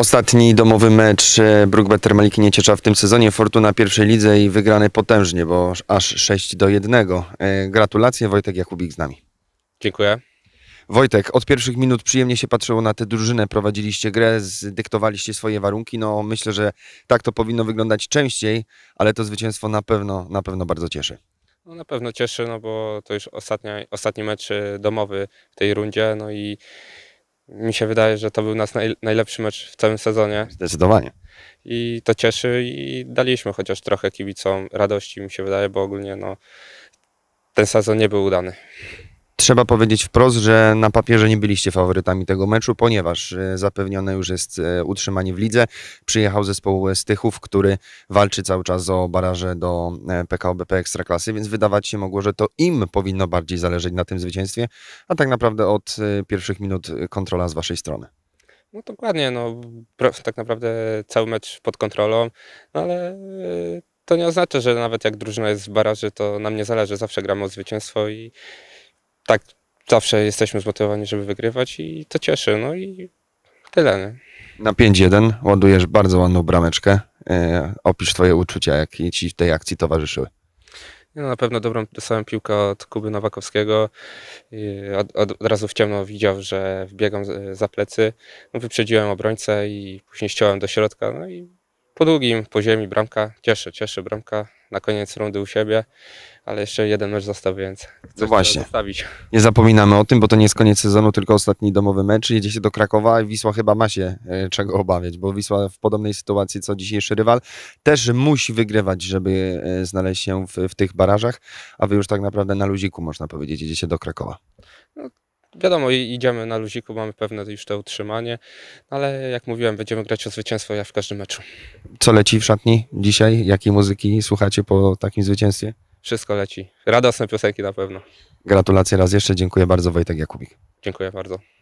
Ostatni domowy mecz e, Brookbetter Maliki Nieciecza w tym sezonie. Fortuna pierwszej lidze i wygrany potężnie, bo aż 6 do 1. E, gratulacje, Wojtek Jakubik z nami. Dziękuję. Wojtek, od pierwszych minut przyjemnie się patrzyło na tę drużynę, prowadziliście grę, dyktowaliście swoje warunki. No myślę, że tak to powinno wyglądać częściej, ale to zwycięstwo na pewno, na pewno bardzo cieszy. No na pewno cieszy, no bo to już ostatnia, ostatni mecz e, domowy w tej rundzie, no i mi się wydaje, że to był nasz najlepszy mecz w całym sezonie. Zdecydowanie. I to cieszy i daliśmy chociaż trochę kibicom radości, mi się wydaje, bo ogólnie no, ten sezon nie był udany trzeba powiedzieć wprost, że na papierze nie byliście faworytami tego meczu, ponieważ e, zapewnione już jest e, utrzymanie w lidze. Przyjechał zespół Stychów, który walczy cały czas o baraże do e, PKO BP Ekstraklasy, więc wydawać się mogło, że to im powinno bardziej zależeć na tym zwycięstwie, a tak naprawdę od pierwszych minut kontrola z waszej strony. No dokładnie, no, tak naprawdę cały mecz pod kontrolą, no ale to nie oznacza, że nawet jak drużyna jest w baraży, to nam nie zależy, zawsze gramy o zwycięstwo i tak zawsze jesteśmy zmotywowani, żeby wygrywać i to cieszy. No i tyle. Nie? Na 5-1 ładujesz bardzo ładną brameczkę. E, opisz twoje uczucia, jakie ci w tej akcji towarzyszyły. No, na pewno dobrą dostałem piłkę od Kuby Nowakowskiego. Od, od, razu w ciemno widział, że wbiegam za plecy. No, wyprzedziłem obrońcę i później ściąłem do środka. No i po długim, po ziemi bramka. Cieszy, cieszy bramka na koniec rundy u siebie, ale jeszcze jeden mecz został, więc chcę no właśnie. zostawić. Nie zapominamy o tym, bo to nie jest koniec sezonu, tylko ostatni domowy mecz. się do Krakowa i Wisła chyba ma się e, czego obawiać, bo Wisła w podobnej sytuacji co dzisiejszy rywal też musi wygrywać, żeby e, znaleźć się w, w tych barażach, a wy już tak naprawdę na luziku, można powiedzieć, jedziecie do Krakowa. No Wiadomo, idziemy na luziku, mamy pewne już to utrzymanie, no ale jak mówiłem, będziemy grać o zwycięstwo ja w każdym meczu. Co leci w szatni dzisiaj? Jakiej muzyki słuchacie po takim zwycięstwie? Wszystko leci. Radosne piosenki na pewno. Gratulacje raz jeszcze. Dziękuję bardzo Wojtek Jakubik. Dziękuję bardzo.